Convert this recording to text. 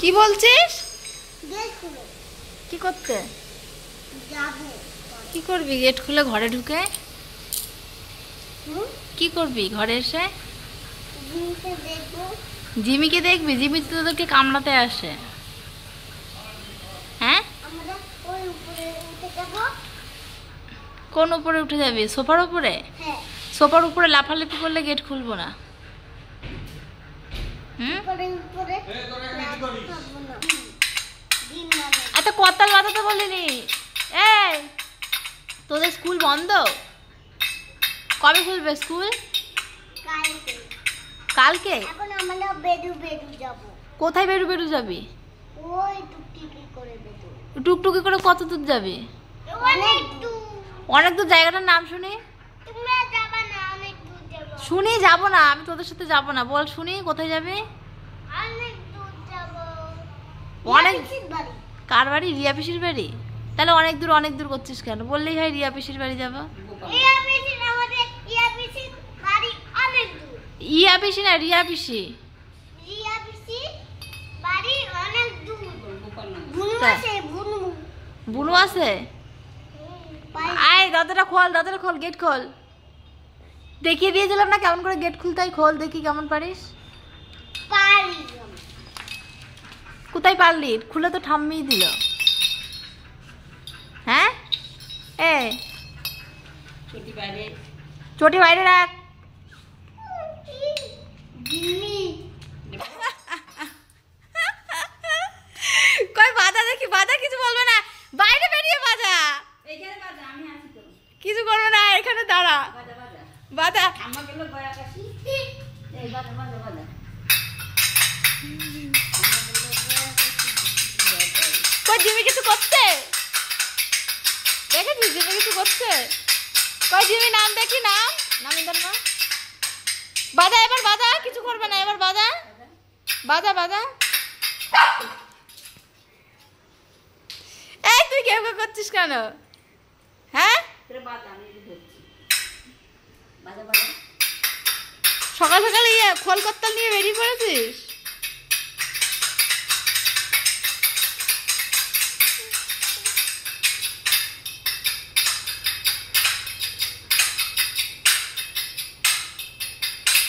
কি বলছিস কি করতে কি করবি গেট খুলে ঘরে ঢুকে কি করবি ঘরে এসে জিমিকে দেখবি জিমি তো তোদেরকে কামড়াতে আসে হ্যাঁ কোন উপরে উঠে যাবি সোফার উপরে হ্যাঁ। সোফার উপরে লাফালাফি করলে গেট খুলবো না হুম করতাল বাঁধাতে বলিনি এ তোদের স্কুল বন্ধ কবে খুলবে স্কুল কালকে কোথায় বেরু বেরু যাবি টুকটুকি করে কত দূর যাবি অনেক দূর জায়গাটার নাম শুনি শুনি যাব না আমি তোদের সাথে যাব না বল শুনি কোথায় যাবি অনেক কার বাড়ি রিয়া পিসির বাড়ি তাহলে অনেক দূর অনেক দূর করছিস কেন বললেই হয় রিয়া পিসির বাড়ি যাবো ইয়া পিসি না রিয়া পিসি বুনু আছে আয় দাদাটা খোল দাদাটা খোল গেট খোল দেখিয়ে দিয়েছিলাম না কেমন করে গেট খুলতে খোল দেখি কেমন পারিস পারি কোথায় পারলি খুলে তো ঠাম্মি দিল হ্যাঁ এ চটি বাইরে রাখ কয় বাধা দেখি বাধা কিছু বলবে না বাইরে বেরিয়ে বাজা কিছু করবে না এখানে দাঁড়া বাধা কই জিমি কিছু করছে দেখেছিস জিমে কিছু করছে কই জিমি নাম দেখি নাম নাম না বাদা এবার বাজা কিছু করবে না এবার বাজা বাজা বাজা এই তুই কেউ করছিস কেন হ্যাঁ সকাল সকাল ইয়ে খোল করতাল নিয়ে বেরিয়ে পড়েছিস